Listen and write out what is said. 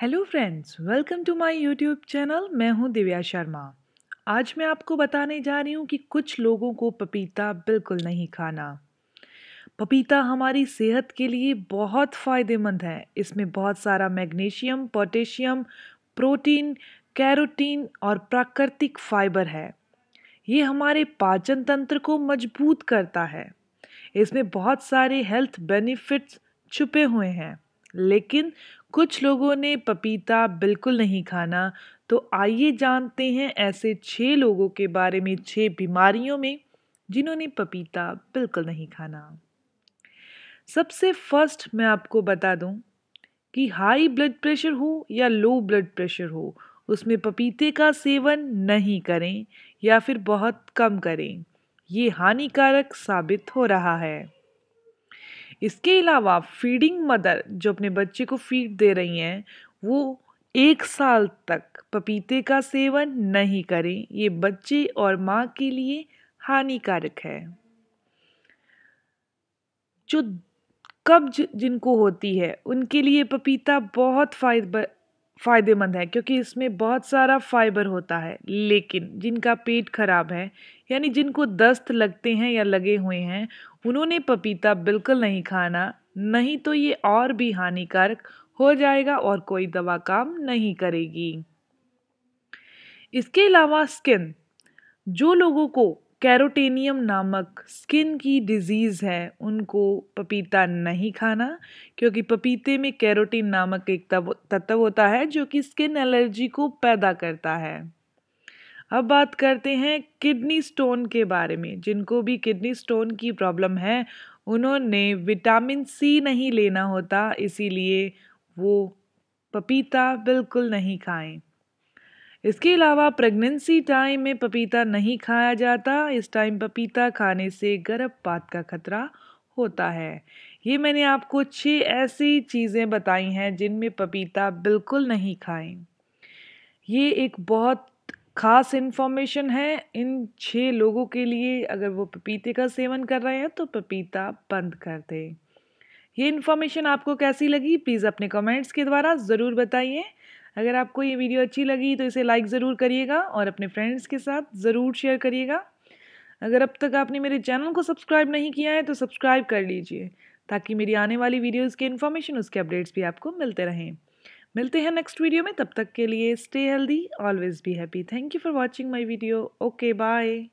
hello friends welcome to my YouTube channel मैं हूं दिव्या शर्मा आज मैं आपको बताने जा रही हूं कि कुछ लोगों को पपीता बिल्कुल नहीं खाना पपीता हमारी सेहत के लिए बहुत फ़ायदेमंद है इसमें बहुत सारा मैग्नीशियम पोटेशियम प्रोटीन कैरोटीन और प्राकृतिक फाइबर है ये हमारे पाचन तंत्र को मजबूत करता है इसमें बहुत सारे हेल्थ बेनिफिट्स छुपे हुए हैं लेकिन कुछ लोगों ने पपीता बिल्कुल नहीं खाना तो आइए जानते हैं ऐसे छः लोगों के बारे में छः बीमारियों में जिन्होंने पपीता बिल्कुल नहीं खाना सबसे फर्स्ट मैं आपको बता दूं कि हाई ब्लड प्रेशर हो या लो ब्लड प्रेशर हो उसमें पपीते का सेवन नहीं करें या फिर बहुत कम करें ये हानिकारक साबित हो रहा है इसके अलावा फीडिंग मदर जो अपने बच्चे को फीड दे रही हैं वो एक साल तक पपीते का सेवन नहीं करें ये बच्चे और माँ के लिए हानिकारक है जो कब्ज जिनको होती है उनके लिए पपीता बहुत फायद फ़ायदेमंद है क्योंकि इसमें बहुत सारा फाइबर होता है लेकिन जिनका पेट खराब है यानी जिनको दस्त लगते हैं या लगे हुए हैं उन्होंने पपीता बिल्कुल नहीं खाना नहीं तो ये और भी हानिकारक हो जाएगा और कोई दवा काम नहीं करेगी इसके अलावा स्किन जो लोगों को कैरोटेनियम नामक स्किन की डिजीज़ है उनको पपीता नहीं खाना क्योंकि पपीते में कैरोटीन नामक एक तत्व होता है जो कि स्किन एलर्जी को पैदा करता है अब बात करते हैं किडनी स्टोन के बारे में जिनको भी किडनी स्टोन की प्रॉब्लम है उन्होंने विटामिन सी नहीं लेना होता इसीलिए वो पपीता बिल्कुल नहीं खाएं इसके अलावा प्रेगनेंसी टाइम में पपीता नहीं खाया जाता इस टाइम पपीता खाने से गर्भपात का खतरा होता है ये मैंने आपको छः ऐसी चीज़ें बताई हैं जिनमें पपीता बिल्कुल नहीं खाएं ये एक बहुत खास इन्फॉर्मेशन है इन छः लोगों के लिए अगर वो पपीते का सेवन कर रहे हैं तो पपीता बंद कर दें ये इन्फॉर्मेशन आपको कैसी लगी प्लीज़ अपने कमेंट्स के द्वारा ज़रूर बताइए अगर आपको ये वीडियो अच्छी लगी तो इसे लाइक ज़रूर करिएगा और अपने फ्रेंड्स के साथ ज़रूर शेयर करिएगा अगर अब तक आपने मेरे चैनल को सब्सक्राइब नहीं किया है तो सब्सक्राइब कर लीजिए ताकि मेरी आने वाली वीडियोज़ के इन्फॉर्मेशन उसके अपडेट्स भी आपको मिलते रहें मिलते हैं नेक्स्ट वीडियो में तब तक के लिए stay healthy always be happy thank you for watching my video okay bye